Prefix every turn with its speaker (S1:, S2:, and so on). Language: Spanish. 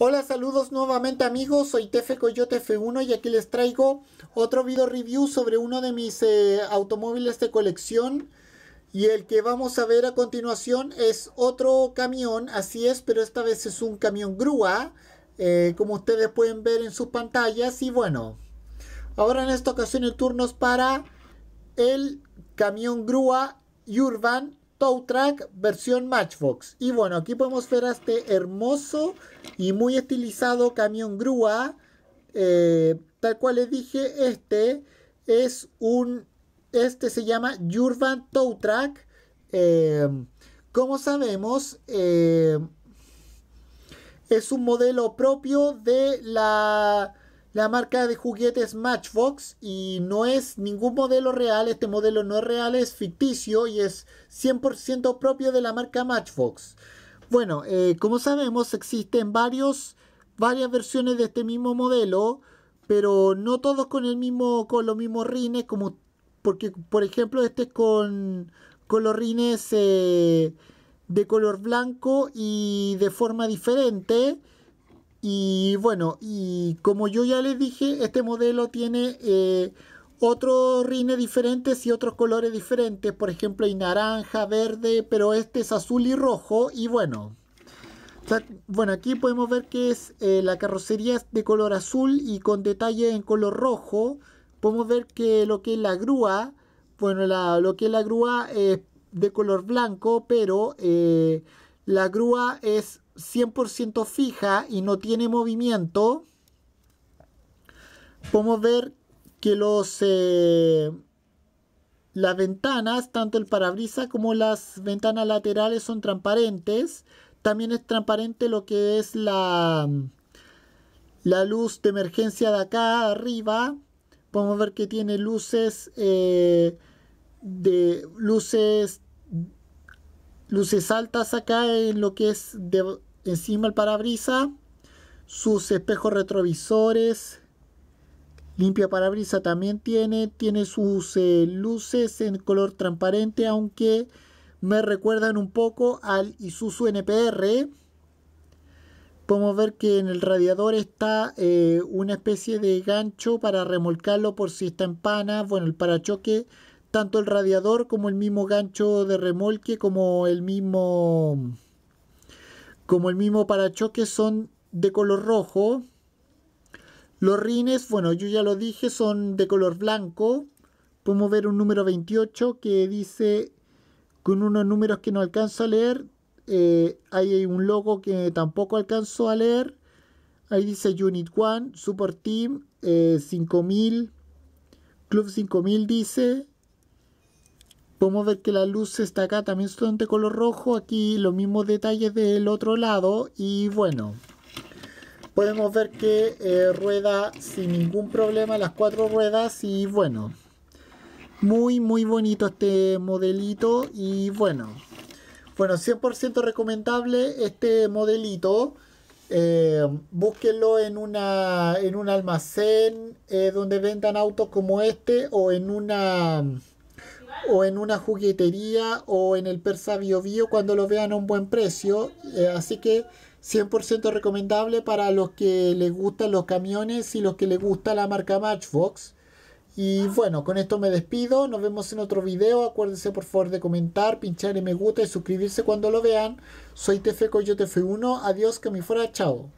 S1: Hola, saludos nuevamente amigos, soy Tefe Coyote F1 y aquí les traigo otro video review sobre uno de mis eh, automóviles de colección y el que vamos a ver a continuación es otro camión, así es, pero esta vez es un camión grúa, eh, como ustedes pueden ver en sus pantallas y bueno, ahora en esta ocasión el turno es para el camión grúa Urban Tow Track versión Matchbox. Y bueno, aquí podemos ver a este hermoso y muy estilizado camión grúa. Eh, tal cual les dije, este es un... Este se llama Urban Tow Track. Em, como sabemos, em, es un modelo propio de la la marca de juguetes Matchbox y no es ningún modelo real, este modelo no es real, es ficticio y es 100% propio de la marca Matchbox. Bueno, eh, como sabemos existen varios, varias versiones de este mismo modelo, pero no todos con, el mismo, con los mismos rines, como porque por ejemplo este es con, con los rines eh, de color blanco y de forma diferente. Y bueno, y como yo ya les dije, este modelo tiene eh, otros rines diferentes y otros colores diferentes. Por ejemplo, hay naranja, verde, pero este es azul y rojo. Y bueno, bueno, aquí podemos ver que es eh, la carrocería es de color azul y con detalle en color rojo. Podemos ver que lo que es la grúa, bueno, lo que es la grúa es de color blanco, pero eh, la grúa es 100% fija y no tiene movimiento, podemos ver que los, eh, las ventanas, tanto el parabrisas como las ventanas laterales son transparentes. También es transparente lo que es la, la luz de emergencia de acá arriba. Podemos ver que tiene luces eh, de luces luces altas acá en lo que es de, encima el parabrisa, sus espejos retrovisores, limpia parabrisas también tiene, tiene sus eh, luces en color transparente, aunque me recuerdan un poco al Isuzu NPR. Podemos ver que en el radiador está eh, una especie de gancho para remolcarlo por si está en pana. Bueno, el parachoque, tanto el radiador como el mismo gancho de remolque, como el mismo como el mismo parachoques son de color rojo. Los rines, bueno, yo ya lo dije, son de color blanco. Podemos ver un número 28 que dice, con unos números que no alcanzo a leer, eh, ahí hay un logo que tampoco alcanzo a leer. Ahí dice Unit one Support Team, 5000, eh, Club 5000 dice, Podemos ver que la luz está acá también son de color rojo. Aquí los mismos detalles del otro lado. Y bueno, podemos ver que eh, rueda sin ningún problema las cuatro ruedas. Y bueno, muy muy bonito este modelito. Y bueno, bueno 100% recomendable este modelito. Eh, búsquenlo en, una, en un almacén eh, donde vendan autos como este o en una o en una juguetería o en el Persa Bio Bio cuando lo vean a un buen precio. Eh, así que 100% recomendable para los que les gustan los camiones y los que les gusta la marca Matchbox. Y bueno, con esto me despido. Nos vemos en otro video. Acuérdense por favor de comentar, pinchar en me gusta y suscribirse cuando lo vean. Soy Tefeco, yo fui 1 Adiós, que me fuera. Chao.